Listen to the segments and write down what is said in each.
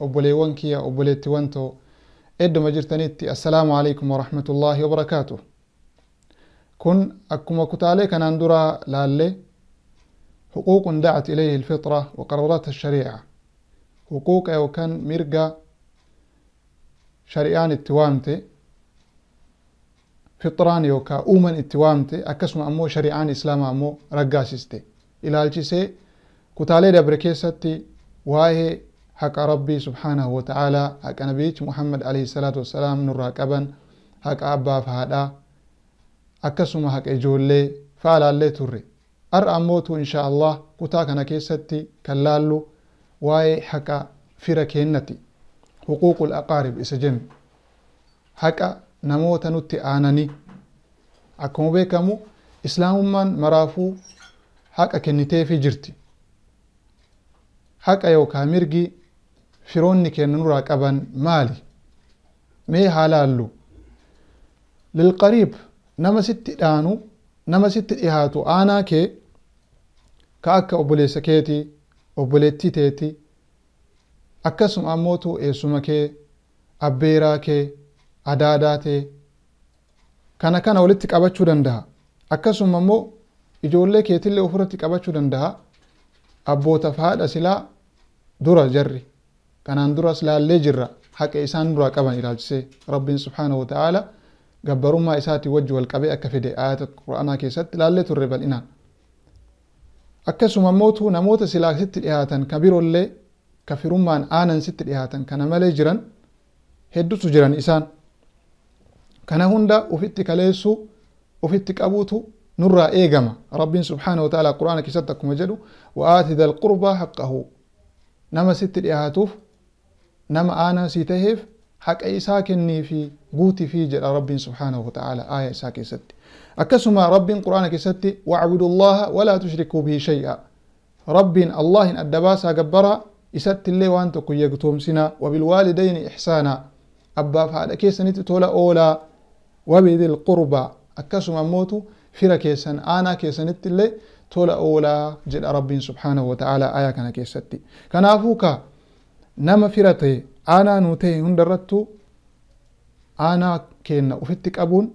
أبولي ونكيا أبولي تونتو إدو مجرتانيتي السلام عليكم ورحمة الله وبركاته كن أكما كتالي كان أندورا لالي حقوق دعت إليه الفطرة وقررات الشريعة حقوق أو كان ميرقا شريعان التوامتي فطران أو كأومن التوامتي أكسم أمو شريعان إسلام أمو رقاسستي إلى الجسي كتالي دابركيستي واهي حق ربي سبحانه وتعالى حق نبيك محمد عليه الصلاة والسلام نرى قبن حق أبا فهدا أكسما حق إجول لي فعلا لي توري أر موتو إن شاء الله كتاكنا كيستي كلالو واي حق فركينتي حقوق الأقارب إسجن حق نموت نتي آناني أكون بيكمو إسلام من مرافو حق كنتي في جرتي حق يوكا مرقي firoonni keenya nurraa qaban maali mee lil lilqariib nama sitti dhaanu nama sitti dhihaatu aanaa kee ka akka obboleessa keeti obboleettii teeti akkasuma ammootu eessuma kee abbeeraa kee adaadaa tee kana kana walitti qabachuu danda'a akkasuma immoo ijoollee keetillee ofirratti qabachuu danda'a abbootaaf haadha silaa dura jarri kanaan dura silaallee jirra haqa isaan duraa qaban ilaalchisee rabbiin subhaanahu wata'aala gabbarummaa isaatii wajji wal qabee akka fide ayata qura'anaa keessatti ilaallee turre bal'inaan akkasuma immoo namoota silaa sitti dhihaatan ka biroollee kafirummaan aanan sitti dhihaatan kana malee jiran heddutu jiran isaan kana hunda ufitti kaleessuu ufitti qabuutu nurraa eegama rabbiin subhaanahu wa ta'ala quraana keessatti akkuma jedhu wa aati dal qurbaa haqqahu nama sitti dhihaatuuf نما أنا سيتهف حق إيسا كني في قوتي في جل رب سبحانه وتعالى آية ساكي ستي أكسما رب قرآنك ستي واعبدوا الله ولا تشركوا به شيئا رب الله إن الدباسة قبرا إسات اللي وانت كي يقتوم سنا وبالوالدين إحسانا أبا فعلا كيسن تولى أولى وبذي القربة أكسما موت فرا كيسن آنا كيسن اللي تولى أولا جل رب سبحانه وتعالى آية كان كيستي كنافوكا nama firate aanaa nuu ta'e hundarrattu aanaa kenna ufitti qabuun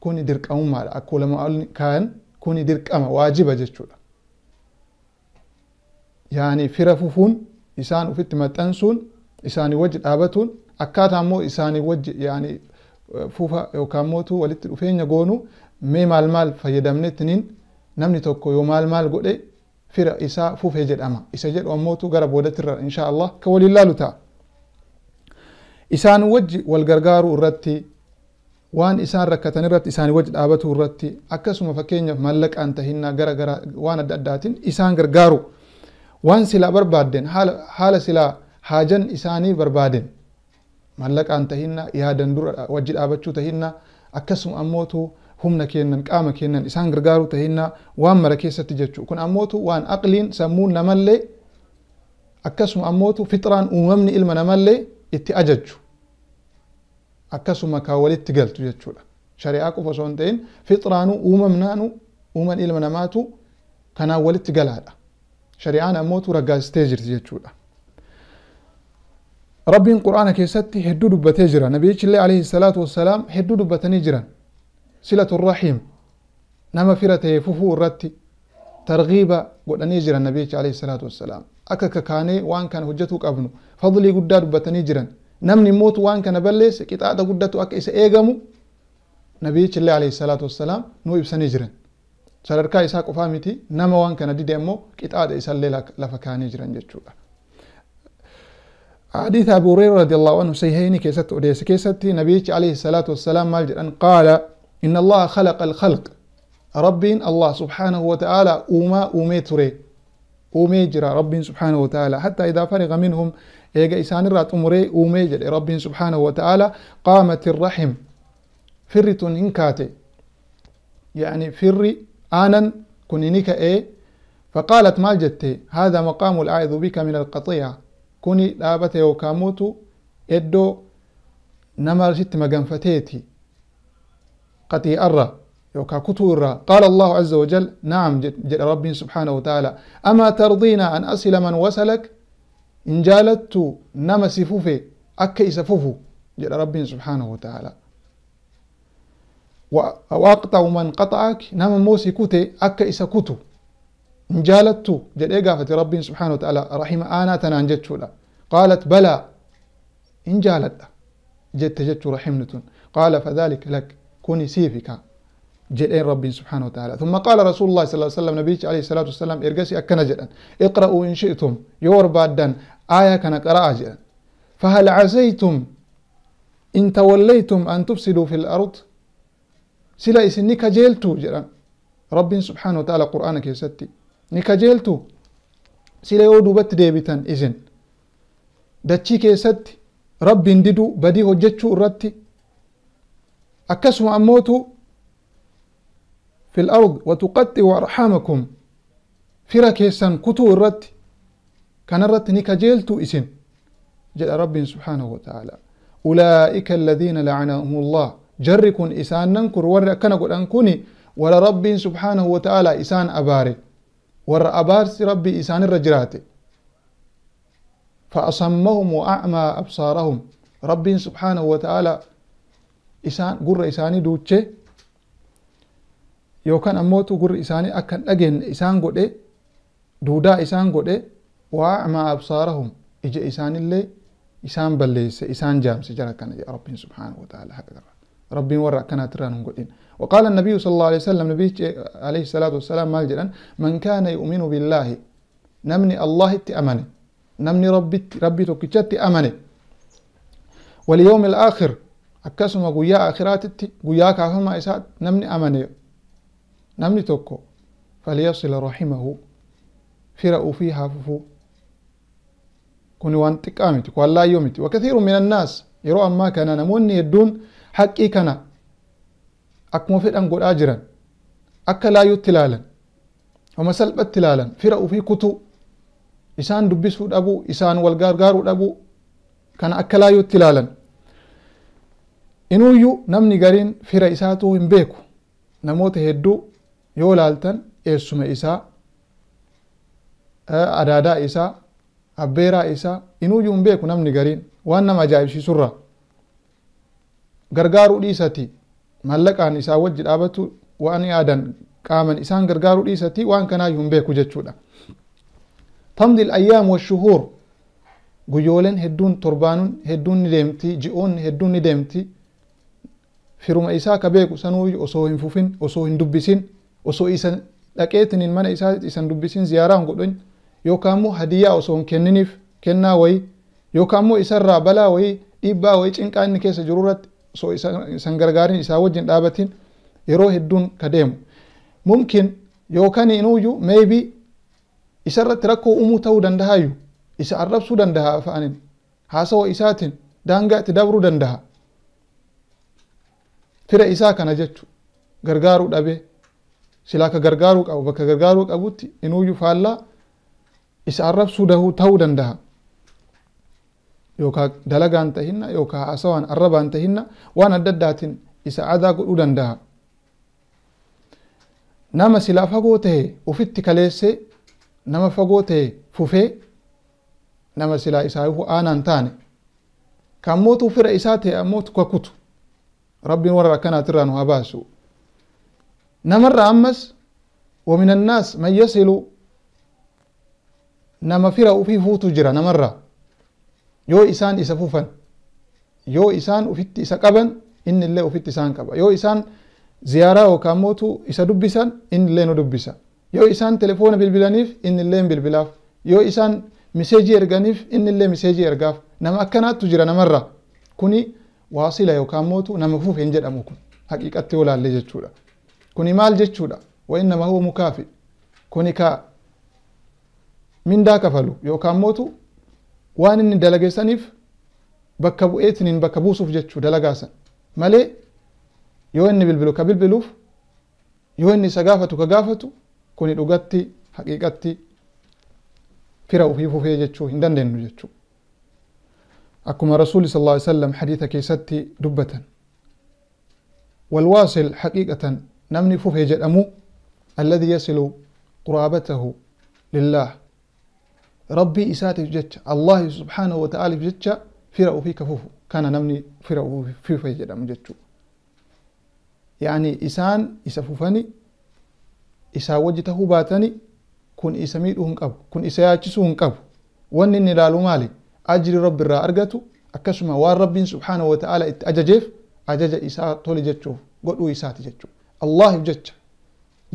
kun dirqamummaadha akkoo lama ol kaan kun dirqama waajiba jechuudha yaani fira fufuun isaan ufitti maxxansuun isaanii wajji dhaabatuun akkaataa ammoo isaanii wajji yaani fufa yookaan mootu walitti dhufeenya goonu mee maal maal fayyadamne fayyadamnettiniin namni tokko yoo maal maal godhe fira isaa fufee jedhama isa jedhu ammootu gara boodattirra insha allah ka waliin laalu ta'a isaan wajji wal gargaaruu irratti waan isaan rakkatan irratti isaanii wajji dhaabatuu irratti akkasuma fakkeenyaaf mallaqaan tahinnaa gara gara waan adda addaatiin isaan gargaaru waan silaa barbaaden haala silaa haajan isaanii barbaaden mallaqaan tahinnaa yaadan dura wajji dhaabachuu tahinnaa akkasuma ammootu humna kennan qaama kennan isaan gargaaru tahinnaa waan mara keessatti jechuu kun ammootu waan aqliin sammuun namallee akkasuma ammootu fixraan uumamni ilma namallee itti ajaju akkasuma kaa walitti galtu jechuudha shari'aa qofa osoo hin ta'in fixraanu uumamnaanu uuman ilma namaatu kanaan walitti galaadha shari'aan ammootu raggaasitee jirti jechuudha rabbiin quraana keessatti hedduu dubbatee jira nabiyyichillee alayhi salaatu wassalaam hedduu dubbatanii jiran silatu rahim nama firate fufuu irratti targiiba godhanii jiran nabiyicha alayhi salaatu wassalaam akka kakaanee waan kana hojjetuu qabnu fadlii guddaa dubbatanii jiran namni immootu waan kana balleesse qixaaxa guddatu akka isa eegamu nabiyichi illee alayhi salaatu wassalaam nuu ibsanii jiran sadarkaa isaa qofaa miti nama waan kana dide ammoo qixaaxa isallee lafa kaanii jiran jechuudha حديث أبو هريرة رضي الله عنه سيهيني كيست أديس كيست نبيك عليه الصلاة والسلام مال قال إن الله خلق الخلق ربين الله سبحانه وتعالى أوما أومي تري أومي جرى سبحانه وتعالى حتى إذا فرغ منهم إيجا إسان رات أمري أومي جل سبحانه وتعالى قامت الرحم فرت إنكاتي يعني فر آنا كنينيك إيه فقالت ما جدت هذا مقام الأعذ بك من القطيعة كوني لابتي وكاموتو إدو نمر ست مغنفتيتي قتي أرى يوكا كتورا قال الله عز وجل نعم جل ربي سبحانه وتعالى أما ترضينا أن أصل من وسلك إن جالت نمسي فوفي أكي سفوفو جل ربي سبحانه وتعالى وأقطع من قطعك نام موسي كوتي أكي سكوتو إن جالت جل إيقافة ربي سبحانه وتعالى رحم آنا تنانجتشو قالت بلى إن جالت جت جت رحمنة قال فذلك لك كوني سيفك جئين ربي سبحانه وتعالى ثم قال رسول الله صلى الله عليه وسلم نبيك عليه الصلاة والسلام إرقسي أكنا جدا اقرأوا إن شئتم يور بعدا آية كان قراءة جدا فهل عزيتم إن توليتم أن تفسدوا في الأرض سلا إسني كجيلتو جدا ربي سبحانه وتعالى قرآنك ستي نكجيلتو سلا يودو بت ديبتا إذن دتشي ستي ربي نددو بدي هجتشو رتي أكسو أموتو في الأرض وتقطع أرحامكم فراكيسان كتو الرت كان الرت نيكا جيلتو إسن جاء رب سبحانه وتعالى أولئك الذين لعنهم الله جرك إسان ننكر ورى كان قد أنكوني ولا رب سبحانه وتعالى إسان أباري ورى أبارس ربي إسان الرجراتي فأصمهم وأعمى أبصارهم رب سبحانه وتعالى isaan gurra isaanii duuchee yookaan ammootu gurri isaanii akka hin dhageenye isaan godhe duudaa isaan godhe waacmaa absaarahum ija isaanillee isaan balleesse isaan jaamse jala akkana jedha rabbiin subhaanahu wataala haqa qaba ربين ورا كانت ران قدين وقال النبي صلى الله عليه وسلم نبي عليه الصلاة والسلام ما جلن من كان يؤمن بالله نمني الله تأمني نمني ربي ربي تكتشت أمني واليوم الآخر akkasuma guyyaa akhiraatitti guyyaa kaafamaa isaa namni amane namni tokko falyasila rahimahu fira ufii hafufu fufuu kun waan xiqqaa miti wallaayyoo miti wakathiiru min annaas yeroo ammaa kana namoonni hedduun haqqii kana akkuma fedhan godhaa jiran akka laayutti ilaalan homa salphatti ilaalan fira ufii kutuu isaan dubbisuu dhabuu isaan wal gargaaruu dhabuu kana akka laayutti ilaalan inuuyyuu namni gariin fira isaatu hin beeku namoota hedduu yoo laaltan eessuma isaa eh, adaadaa isaa abbeeraa isaa inuuyyuu hin beeku namni gariin waan nama ajaa'ibsiisurra gargaaruu dhiisati mallaqaan isaa wajji dhaabatu waan yaadan qaaman isaan gargaaruu dhiisati waan hin beeku jechuudha tamdi ayyaam washuhuur guyyooleen hedduun torbaanuun hedduun ni deemti ji'oon hedduun ni deemti firuma isaa ka beeku sanuu osoo hin fufin osoo hin dubbisin osoo isa dhaqeetiniin mana isaa isan dubbisin ziyaaraan godhan yookaan immoo hadiyyaa osoo hin kenniniif kennaa wayii yookaan immoo isarraa balaa wayii dhiibbaa wayii cinqaa inni keessa jiru irratti osoo isan gargaarin isaa wajjin dhaabatin yeroo hedduun ka deemu. Mumkin yookaan inuuyyu maybe isarratti rakkoo uumuu ta'uu dandahaayu isa arrabsuu dandaha afaanin haasawa isaatiin daangaa itti dabruu dandaha. fira isaa kana jechu gargaaruu dhabe silaa ka gargaaruu qabu bakka gargaaruu qabutti inuuyyuu faallaa isa arrabsuu dahuu ta'uu danda'a yookaa dalagaan tahinna yookaa asawaan arrabaan tahinna waan adda addaatiin isa adaa godhuu danda'a nama sila fagoo tahe ufitti kaleessee nama fagoo tahe fufee nama silaa isaa aanaan taane kan mootuu fira isaa tahe ammoo kutu ربي ورا كنا ترانو أباسو نمر أمس ومن الناس من يصل نما فيرا وفي فوتو جرا نمر يو إسان إسفوفا يو إسان وفيت إسقبا إن الله وفيت إسان كبا يو إسان زيارة وكاموتو إسدوبسا إن الله ندوبسا يو إسان تلفون بالبلانيف إن الله بالبلاف يو إسان مسجي إرغانيف إن الله مسجي إرغاف نما كنا تجرا نمر كوني waasila yookaan mootu nama fuuf hin jedhamu kun haqiqatti yoo laalle jechuudha kuni maal jechuudha wain nama huwa mukaafi kuni ka mindaa kafalu yookaan mootu waan inni dalageessaniif bakka bu'eetiniin bakka buusuuf jechuu dalagaasan malee yoo inni bilbilu ka bilbiluuf yoo inni isa gaafatu ka gaafatu kuni dhugatti haqiqatti fira ufii fufee jechuu hin dandeenyu jechuudha أكما رسول صلى الله عليه وسلم حديث كيستي دبة والواصل حقيقة نمني ففيج الأمو الذي يصل قرابته لله ربي إسات جتش الله سبحانه وتعالى في جتش فرأ في كفوف كان نمني فرأ في فيج الأمو جتش يعني إسان إسففني إسا وجته باتني كن إسميدهم قب كن إسياجسهم قب ونن لالو مالك أجري رب الرا أرجتو أكشما وار رب سبحانه وتعالى أججيف أجج إساء طول جتشوف قلوا إساء تجتشوف الله يجتش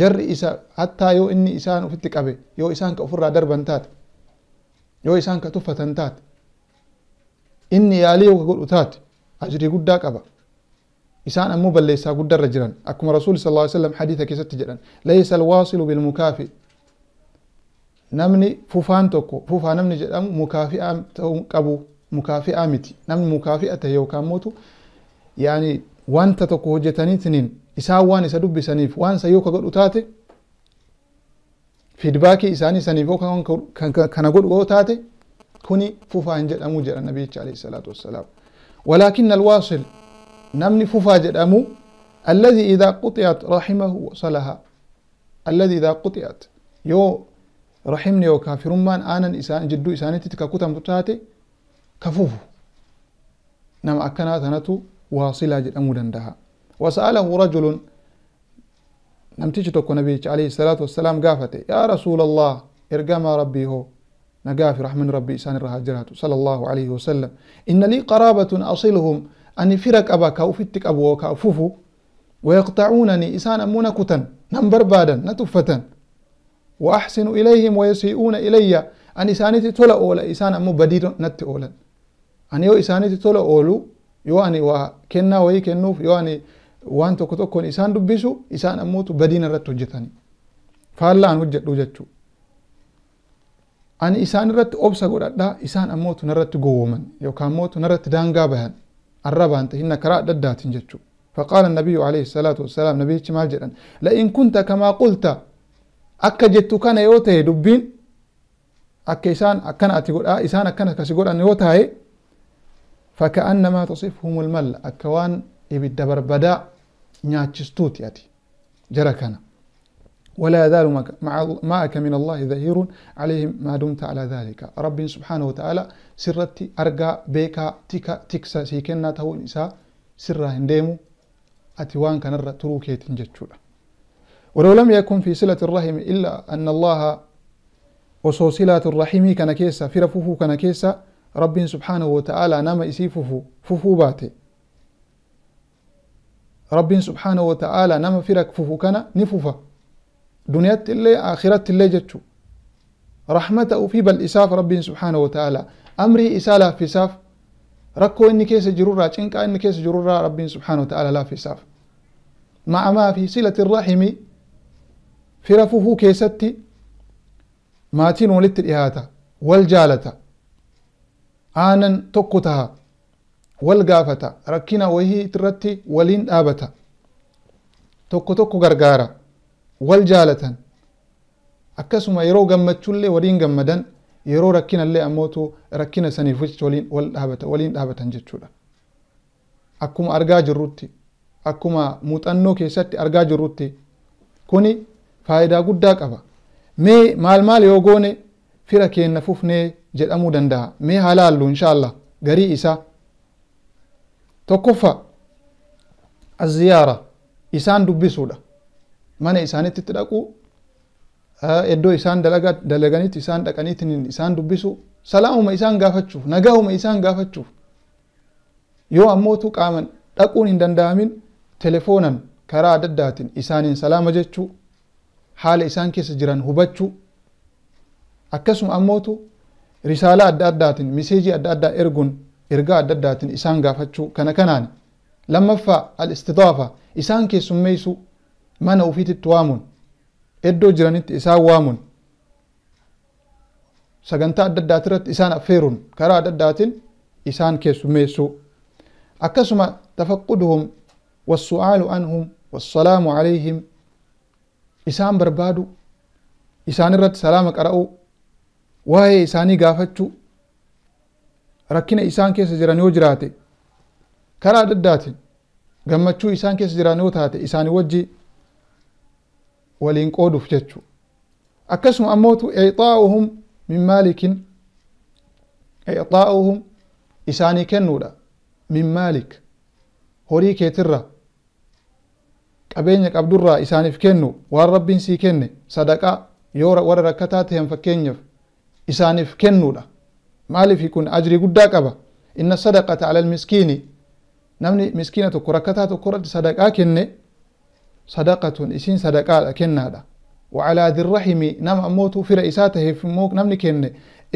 جر إساء حتى يو إني إساء أفتك أبي يو إساء كأفر دربا تات يو إساء كتفة تات إني ياليو كقلوا تات أجري قدا أبا إسان أمو بل ليسا قد رجلا أكما رسول صلى الله عليه وسلم حديثك ستجلا ليس الواصل بالمكافئ namni fufaan tokko fufaa namni jedhamu mukaa fi ta'uu qabu mukaa fi miti namni mukaa fi ta'e yookaan mootu yaani wanta tokko hojjetaniitiin isaan waan isa dubbisaniif waan isa yoo godhu taate fiidbaakii isaanii saniif yookaan kana godhu yoo taate kuni fufaa hin jedhamu jedha nabiyicha alayhi salaatu wassalaam walaakin alwaasil namni fufaa jedhamu alladhi idaa quxiyat rahimahu wasalaha alladhi idaa quxiyat yoo رحمني وكافرون من أنا إنسان جدو إنسان تتكاكو تمتاتي كفوف نما أكنا ثنتو واصلة جد أمودن دها وسأله رجل نم تجتوك نبيك عليه الصلاة والسلام قافته يا رسول الله إرقام ربي هو نقاف رحمن ربي إنسان الرهاجرات صلى الله عليه وسلم إن لي قرابة أصلهم أن فرك أباك أو فتك أبوك أو فوفو ويقطعونني إنسان أمونكوتا نم بربادا نتفتن وأحسن إليهم ويسيئون إلي أن سانيتي تولا أولا إسان أمو بديد نت أولا أن يو إسانيتي تولا أولو يواني وكنا وي كنوف يواني أني وان توكو توكون إسان دبسو إسان أمو تبدين رت هجتني فالله أن وجد وجدتو أن إسان رت أبسا قرأت إسان أمو تنرت قومن يو كان موت نرت دانقا بهن الربا أنت هنا كراء ددات جتو فقال النبي عليه الصلاة والسلام نبي مال جدا لئن كنت كما قلت akka jettu kana yoo ta'e dubbiin akka isaan akkana ati godhaa isaan akkana akkasi godhan yoo ta'e فكأنما تصفهم المل أكوان إبد بربدا ناتشستوت ياتي جركنا ولا يزال معك من الله ظهير عليهم ما دمت على ذلك رب سبحانه وتعالى سرتي أرقى بيكا تيكا تكسا سيكنا تهو نساء سرة هنديمو أتوان كنر تروكيت جتشولا ولو لم يكن في صلة الرحم إلا أن الله وصو صلة الرحم كان كيسا فرا ففو كان كيسا رب سبحانه وتعالى نام إسي ففو باتي رب سبحانه وتعالى نام فرك ففو كان نففا دنيا اللي آخرة اللي جتشو رحمة أوفي بل إساف رب سبحانه وتعالى أمري إسالة في ساف ركو إن كيس جرورا إنك إن كيس جرورا رب سبحانه وتعالى لا في ساف مع ما في صلة الرحم fira fufuu keessatti maatiin walitti dhihaata wal jaalata aanan tokko taha wal gaafata rakkina wayii irratti waliin dhaabata tokko tokko gargaara wal jaalatan akkasuma yeroo gammachuullee waliin gammadan yeroo rakkinallee ammootu rakkina saniif jecha waliin wal dhaabata waliin dhaabatan jechuudha akkuma argaa jirrutti akkuma muuxannoo keessatti argaa jirrutti kuni faayidaa guddaa qaba mee maal maal yoo goone fira keenna fufnee jedhamuu danda'a mee halaallu inshaallah garii isaa tokkoffa aziyaara isaan dubbisuudha mana isaanittitti dhaquu iddoo isaan dalaganitti isaan dhaqaniitiin isaan dubbisu salaamuma isaan gaafachuuf nagaa'uma isaan gaafachuuf yoo ammootu qaaman dhaquun hin danda'amin telefoonan karaa adda addaatiin isaaniin salaama jechuu haala isaan keessa jiran hubachuu akkasuma ammootu risaalaa adda addaatiin miseejii adda addaa erguun ergaa adda addaatiin isaan gaafachuu kana kanaan lammaffaa al-istidaafa isaan keessummeessu mana ufiititti waamuun iddoo jiranitti isaan waamuun sagantaa adda addaati irratti isaan affeeruun karaa adda addaatiin isaan keessummeessu akkasuma tafaqquduhum والسؤال عنهم والسلام عليهم isaan barbaadu isaan irratti salaama qara'uu waa'ee isaanii gaafachuu rakkina isaan keessa jiran yoo jiraate karaa adda addaatiin gammachuu isaan keessa jiran yoo taate isaani wajji waliin qooduuf jechuu akkasuma ammootu ixaa'uhum min maalikin ixaa'uhum isaanii kennuudha min maalik horii keetirra qabeenya qabdurraa isaaniif kennu waan rabbiin sii kenne sadaqaa yoo warra rakkataa ta'an fakkeenyaaf isaaniif kennuudha maaliif kun ajrii guddaa qaba inna sadaqata alal miskiini namni miskiina tokko rakkataa tokko irratti sadaqaa kenne sadaqatun isiin sadaqaadha kennaadha وعلى ذي الرحم نم أموت في رئيساته في موك نمني كن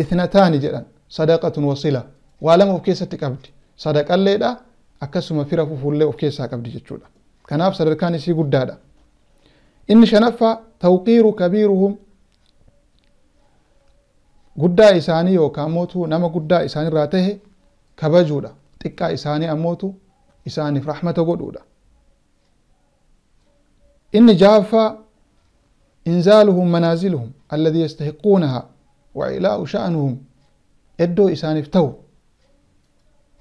إثنتان جدا صدقة وصلة ولم أفكيسة قبل صدقة الليلة أكسم في رفوف الله أفكيسة قبل جدا كناف سرركان يسيقوا الدادة إن شنفة توقير كبيرهم قدى إساني وكاموتو نما قدى إساني راته كبجودة تكا إساني أموتو إساني فرحمة قدودة إن جافة إنزالهم منازلهم الذي يستحقونها وعلاء شأنهم إدو إساني فتو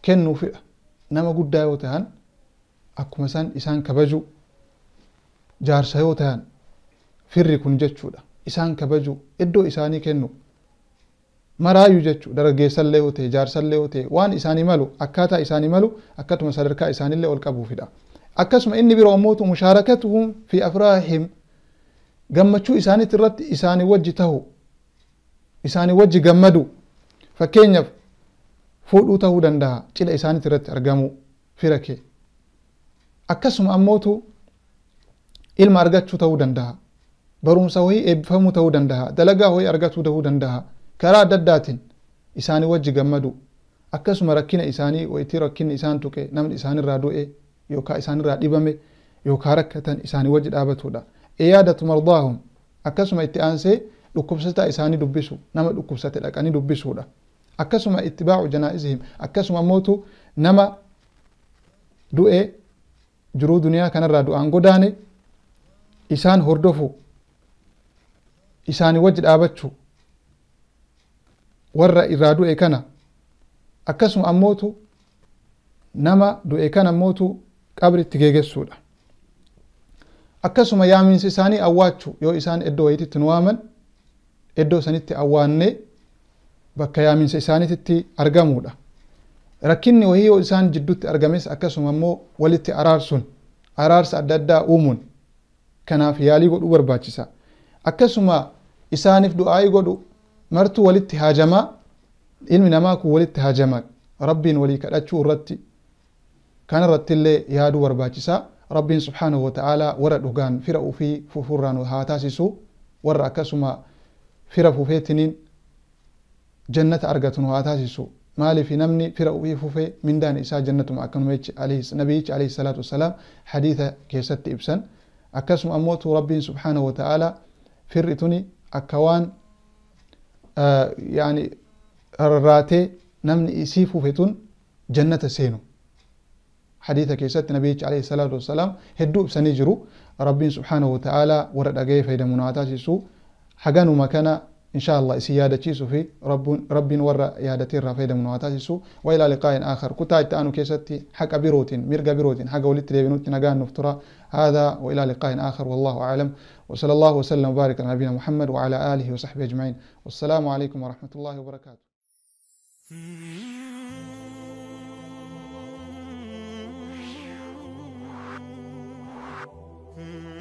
كنو في نما قدى وتهان akkuma isaan isaan kabaju jaarsa yoo ta'an firri kun jechuudha isaan kabaju iddoo isaanii kennu maraayu jechuu dargaggeessallee yoo ta'e jaarsallee yoo ta'e waan isaanii malu akkaataa isaanii malu akkatuma sadarkaa isaanillee ol qabuufidha akkasuma inni biroo ammoo mushaarakatuhum fi afraahim gammachuu isaaniitti irratti isaanii wajji ta'u isaanii wajji gammadu fakkeenyaaf fuudhuu ta'uu danda'a cila isaaniitti irratti argamu fira kee akkasuma ammootu ilma argachuu ta'uu danda'a barumsa wayii eebbifamuu ta'uu danda'a dalagaa wayii argatuu ta'uu danda'a karaa adda addaatiin isaanii wajji gammadu akkasuma rakkina isaanii wayitii rakkinni isaan tuqe namni isaanirraa du'e yookaan isaanirraa dhibame yookaan rakkatan isaanii wajji dhaabatudha iyaadatu mardaahum akkasuma itti aansee dhukkubsataa isaanii dubbisu nama dhukkubsate dhaqanii dubbisuudha akkasuma ittibaacu janaa'izihim akkasuma mootu nama du'e jiruu duniyaa kanarraa du'an godaane isaan hordofu isaanii wajji dhaabachuu warra irraa du'e kana akkasuma ammootu nama du'e kana ammootu qabritti geegessuudha akkasuma yaaminsi isaanii awwaachuu yoo isaan iddoo wayititti nu waaman iddoo sanitti awwaannee bakka yaaminsa isaaniititti argamudha. rakkinni wahiyyoo isaan jidduutti argames akkasuma immoo walitti araarsuun araarsa adda addaa uumuun kanaaf yaalii godhuu barbaachisa akkasuma isaaniif du'aa'ii godhu martuu walitti haajamaa ilmi namaa kun walitti haajamaa rabbiin walii kadhachuu irratti kan irrattillee yaaduu barbaachisaa rabbiin subhaanahu wa ta'aalaa warra dhugaan fira ufii fufuurraan haa taasisu warra akkasuma fira fufeetiniin jannata argatu nu haa taasisu maaliif namni fira ofii fufee mindaan isaa jannatuma akkanuma nabiyichi alayhi salaatu wasalaam hadiisa keessatti ibsan akkasuma ammootu rabbiin subhaana wa ta'aalaa firri tuni akka waan yaani rarraatee namni isii fufe tun jannata seenu hadiisa keessatti nabiyichi alayhi salaatu wasalaam hedduu ibsanii jiru rabbiin subhaana wa ta'aalaa warra dhaga'ee fayyadamu naa taasisuu haganuma kana إن شاء الله سيادة تيسو في رب رب ورا دتي رافيدا من واتاسيسو وإلى لقاء آخر أنت إتانو كيستي حق بيروتين مرقى بيروتين حق تري ليبنوتي نقان نفترى هذا وإلى لقاء آخر والله أعلم وصلى الله وسلم وبارك على نبينا محمد وعلى آله وصحبه أجمعين والسلام عليكم ورحمة الله وبركاته hmm